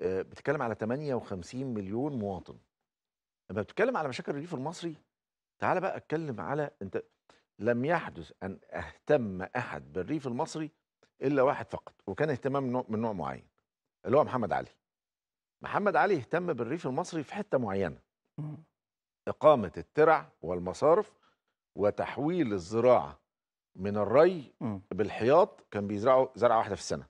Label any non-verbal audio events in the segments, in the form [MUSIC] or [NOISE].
آه، بتتكلم على 58 مليون مواطن لما بتتكلم على مشاكل الريف المصري تعال بقى اتكلم على انت لم يحدث ان اهتم احد بالريف المصري الا واحد فقط وكان اهتمام من نوع معين اللي هو محمد علي محمد علي اهتم بالريف المصري في حته معينه اقامه الترع والمصارف وتحويل الزراعه من الري بالحياط كان بيزرعوا زرعه واحده في السنه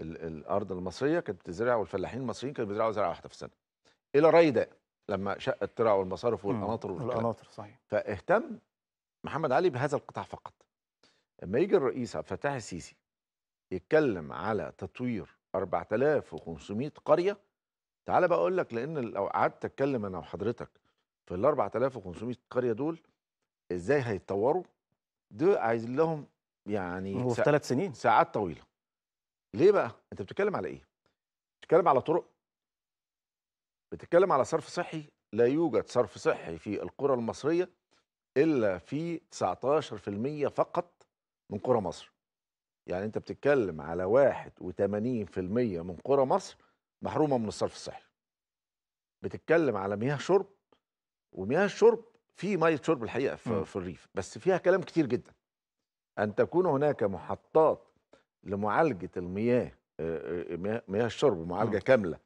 الارض المصريه كانت بتزرع والفلاحين المصريين كانوا بيزرعوا زرعه واحده في السنه الى ده لما شق الترع والمصارف والقناطر والقناطر صحيح فاهتم محمد علي بهذا القطاع فقط لما يجي الرئيس عبد الفتاح السيسي يتكلم على تطوير 4500 قريه تعالى بقى اقول لك لان لو قعدت اتكلم انا وحضرتك في ال 4500 قريه دول ازاي هيتطوروا دول عايز لهم يعني هو في ثلاث سنين ساعات طويله ليه بقى انت بتتكلم على ايه بتتكلم على طرق بتتكلم على صرف صحي لا يوجد صرف صحي في القرى المصريه الا في 19% فقط من قرى مصر يعني انت بتتكلم على 81% من قرى مصر محرومه من الصرف الصحي بتتكلم على مياه شرب ومياه الشرب في ميه شرب الحقيقه في, في الريف بس فيها كلام كتير جدا ان تكون هناك محطات لمعالجه المياه آه، آه، آه، مياه الشرب معالجه كامله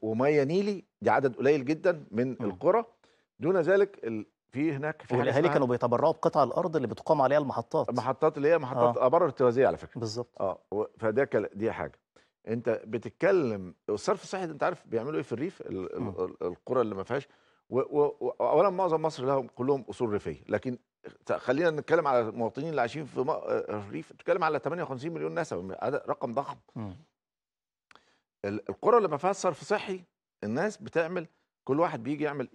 وميه نيلي دي عدد قليل جدا من القرى دون ذلك في هناك في الاهالي كانوا بيتبرعوا بقطع الارض اللي بتقام عليها المحطات المحطات اللي هي محطات ابار ارتوازيه على فكره بالظبط اه فده دي حاجه انت بتتكلم الصرف الصحي انت عارف بيعملوا ايه في الريف ال... القرى اللي ما فيهاش اولا معظم مصر لهم كلهم اصول ريفيه لكن خلينا نتكلم على المواطنين اللي عايشين في الريف آه، تتكلم على 58 مليون نسمه رقم ضخم القرى اللي ما فيهاش صرف صحي الناس بتعمل كل واحد بيجي يعمل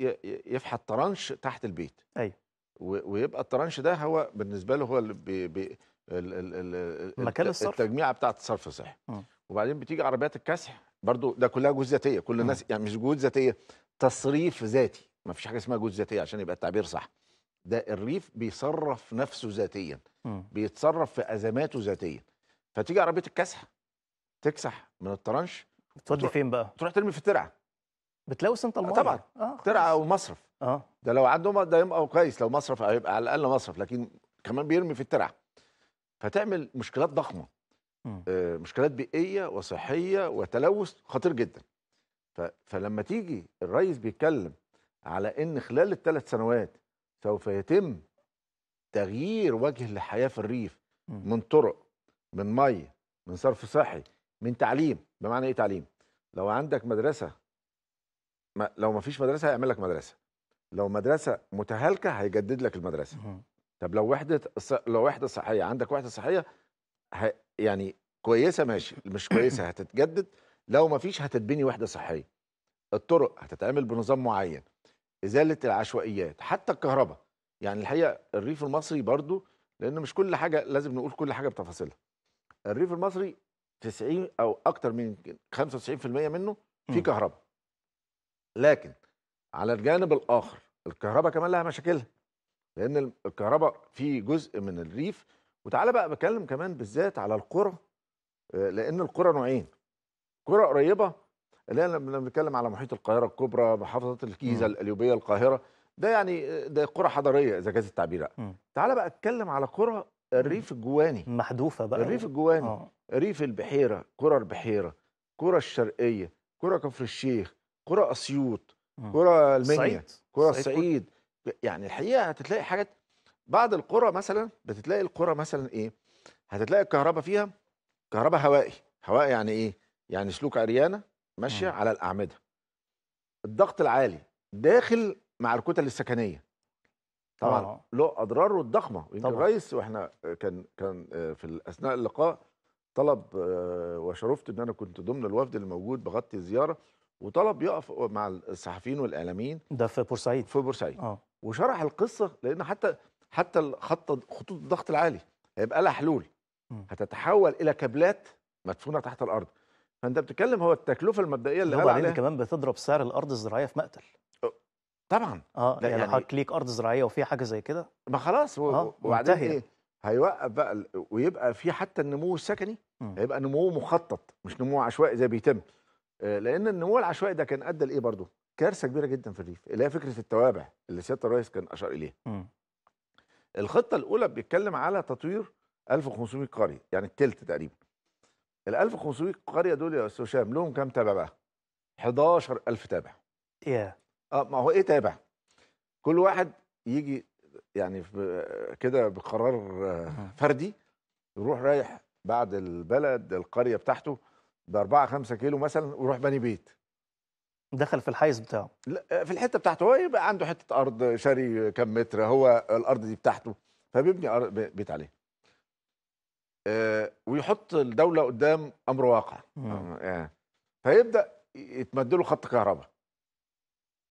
يفحت طرنش تحت البيت ايوه ويبقى الطرنش ده هو بالنسبه له هو اللي بي ال مكان الصرف التجميعه بتاعه الصرف الصحي وبعدين بتيجي عربيات الكسح برضو ده كلها جهود ذاتيه كل الناس يعني مش جهود ذاتيه تصريف ذاتي ما فيش حاجه اسمها جهود ذاتيه عشان يبقى التعبير صح ده الريف بيصرف نفسه ذاتيا بيتصرف في ازماته ذاتيا فتيجي عربيه الكسح تكسح من الطرنش تودي فين بقى تروح ترمي في الترعه بتلوث انت الميه آه، طبعا آه ترعه او مصرف اه ده لو عندهم ده يبقى كويس لو مصرف هيبقى على الاقل مصرف لكن كمان بيرمي في الترعه فتعمل مشكلات ضخمه آه مشكلات بيئيه وصحيه وتلوث خطير جدا فلما تيجي الرئيس بيتكلم على ان خلال الثلاث سنوات سوف يتم تغيير وجه الحياه في الريف من طرق من ميه من صرف صحي من تعليم بمعنى ايه تعليم لو عندك مدرسه ما لو ما فيش مدرسه هيعمل لك مدرسه لو مدرسه متهالكه هيجدد لك المدرسه طب لو وحده لو وحده صحيه عندك وحده صحيه يعني كويسه ماشي مش كويسه [COUGHS] هتتجدد لو ما فيش هتتبني وحده صحيه الطرق هتتعمل بنظام معين ازاله العشوائيات حتى الكهرباء يعني الحقيقه الريف المصري برضو لان مش كل حاجه لازم نقول كل حاجه بتفاصيلها الريف المصري 90 او اكتر من 95% منه في كهرباء لكن على الجانب الاخر الكهرباء كمان لها مشاكلها لان الكهرباء في جزء من الريف وتعالى بقى بكلم كمان بالذات على القرى آه، لان القرى نوعين قرى قريبه اللي لما بنتكلم على محيط القاهره الكبرى محافظات الجيزه الاليوبيه القاهره ده يعني ده قرى حضريه اذا جاز التعبير بقى تعالى بقى اتكلم على قرى الريف الجواني محذوفه بقى الريف الجواني أوه. ريف البحيره قرى البحيره قرى الشرقيه قرى كفر الشيخ قرى اسيوط قرى المنيا قرى الصعيد يعني الحقيقه هتلاقي حاجات بعض القرى مثلا بتتلاقي القرى مثلا ايه هتتلاقي الكهرباء فيها كهرباء هوائي هوائي يعني ايه يعني سلوك عريانه ماشيه على الاعمده الضغط العالي داخل مع الكتل السكنيه طبعا آه. له اضراره الضخمه يمكن الرئيس واحنا كان كان آه، في اثناء اللقاء طلب آه، وشرفت ان انا كنت ضمن الوفد الموجود بغطي زياره وطلب يقف مع الصحفيين والاعلاميين ده في بورسعيد في بورسعيد اه وشرح القصه لان حتى حتى الخط خطوط الضغط العالي هيبقى لها حلول هتتحول الى كابلات مدفونه تحت الارض فانت بتتكلم هو التكلفه المبدئيه اللي هو عليها كمان بتضرب سعر الارض الزراعيه في مقتل طبعا اه يعني, يعني حضرتك ليك ارض زراعيه وفيها حاجه زي كده ما خلاص و... آه وبعدين ايه هيوقف بقى ويبقى في حتى النمو السكني م. هيبقى نمو مخطط مش نمو عشوائي زي بيتم آه، لان النمو العشوائي ده كان ادى لايه برضه كارثه كبيره جدا في الريف اللي هي فكره التوابع اللي سياده الرئيس كان اشار اليها الخطه الاولى بيتكلم على تطوير 1500 قريه يعني الثلث تقريبا ال 1500 قريه دول يا استاذ هشام لهم كام تابع بقى؟ 11000 تابع. yeah. اه ما هو ايه تابع؟ كل واحد يجي يعني كده بقرار آه، فردي يروح رايح بعد البلد القريه بتاعته ب 4 5 كيلو مثلا ويروح بني بيت. دخل في الحيز بتاعه لا آه، في الحته بتاعته هو يبقى عنده حته ارض شاري كم متر هو الارض دي بتاعته فبيبني بيت عليه. آه، ويحط الدوله قدام امر واقع آه. آه. فيبدا يتمد له خط كهرباء